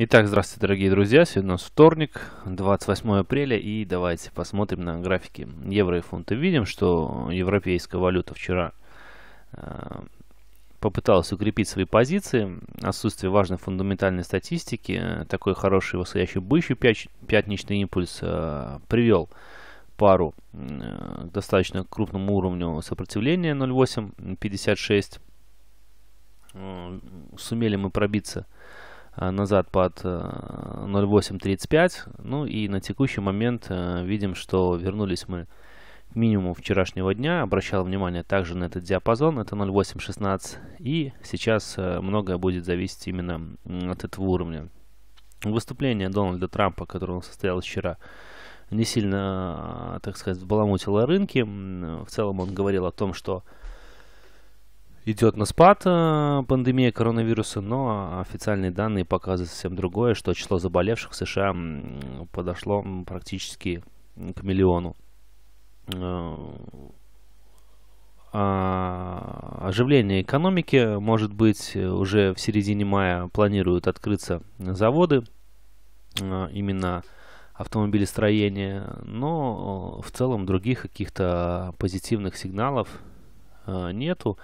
Итак, здравствуйте, дорогие друзья. Сегодня у нас вторник, 28 апреля, и давайте посмотрим на графики евро и фунта. Видим, что европейская валюта вчера э, попыталась укрепить свои позиции. Отсутствие важной фундаментальной статистики, такой хороший восходящий бычий пят, пятничный импульс э, привел пару э, к достаточно крупному уровню сопротивления 0,856. Э, сумели мы пробиться Э, назад под 0.835. Э, ну и на текущий момент э, видим, что вернулись мы к минимуму вчерашнего дня. Обращал внимание также на этот диапазон, это 0.816. И сейчас многое будет зависеть именно от этого уровня. Выступление Дональда Трампа, которое он состоял вчера, не сильно, так сказать, баламутило рынки. В целом он говорил о том, что идет на спад э, пандемия коронавируса, но официальные данные показывают совсем другое, что число заболевших в США подошло практически к миллиону. Э, а, оживление экономики, может быть, уже в середине мая планируют открыться заводы, э, именно автомобилестроение, но в целом других каких-то позитивных сигналов Э, нету.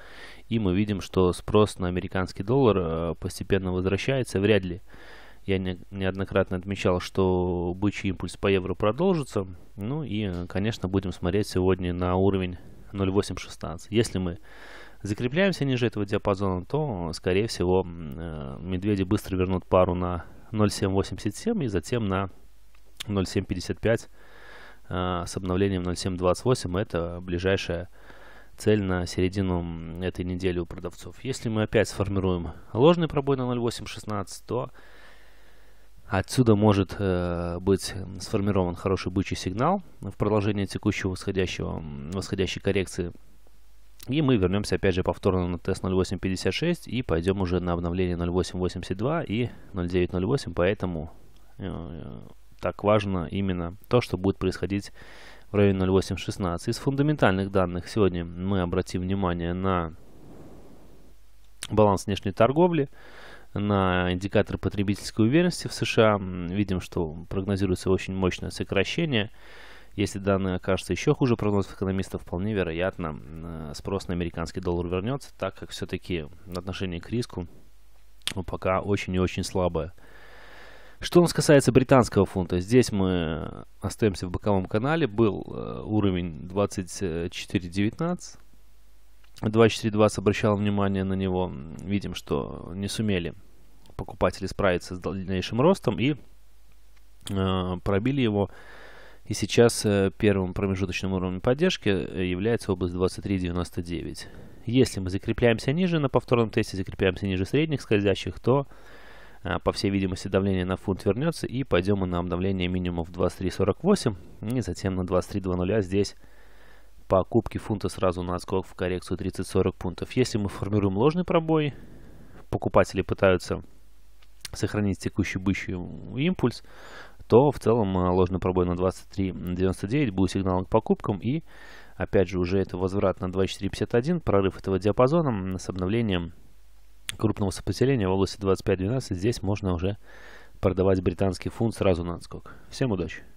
И мы видим, что спрос на американский доллар э, постепенно возвращается. Вряд ли я не, неоднократно отмечал, что бычий импульс по евро продолжится. Ну и, э, конечно, будем смотреть сегодня на уровень 0.816. Если мы закрепляемся ниже этого диапазона, то, скорее всего, медведи быстро вернут пару на 0.787 и затем на 0.755 с обновлением 0.728. Это ближайшая цель на середину этой недели у продавцов. Если мы опять сформируем ложный пробой на 0.816, то отсюда может э, быть сформирован хороший бычий сигнал в продолжение текущего восходящего, восходящей коррекции. И мы вернемся опять же повторно на тест 0.856 и пойдем уже на обновление 0.882 и 0.908, поэтому э, так важно именно то, что будет происходить в районе 0.816. Из фундаментальных данных сегодня мы обратим внимание на баланс внешней торговли, на индикатор потребительской уверенности в США. Видим, что прогнозируется очень мощное сокращение. Если данные окажутся еще хуже прогнозов экономистов, вполне вероятно, э, спрос на американский доллар вернется, так как все-таки отношение к риску пока очень и очень слабое. Что у нас касается британского фунта, здесь мы остаемся в боковом канале. Был э, уровень 24.19. 24.20 обращал внимание на него. Видим, что не сумели покупатели справиться с дальнейшим ростом и э, пробили его. И сейчас э, первым промежуточным уровнем поддержки э, является область 23.99. Если мы закрепляемся ниже, на повторном тесте закрепляемся ниже средних скользящих, то а, по всей видимости, давление на фунт вернется, и пойдем мы на обновление минимум в 23.48, и затем на 23.00 а здесь покупки фунта сразу на отскок в коррекцию 30-40 пунктов. Если мы формируем ложный пробой, покупатели пытаются сохранить текущий бычий импульс, то в целом а, ложный пробой на 23.99 будет сигналом к покупкам и опять же уже это возврат на 24.51, прорыв этого диапазона с обновлением крупного сопротивления в области 25-12 здесь можно уже продавать британский фунт сразу на отскок. Всем удачи!